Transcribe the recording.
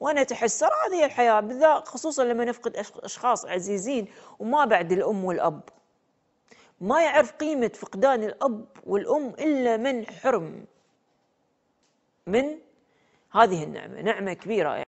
وانا اتحسر هذه الحياة بالذات خصوصا لما نفقد أشخاص عزيزين وما بعد الأم والأب ما يعرف قيمة فقدان الأب والأم إلا من حرم من هذه النعمة نعمة كبيرة يعني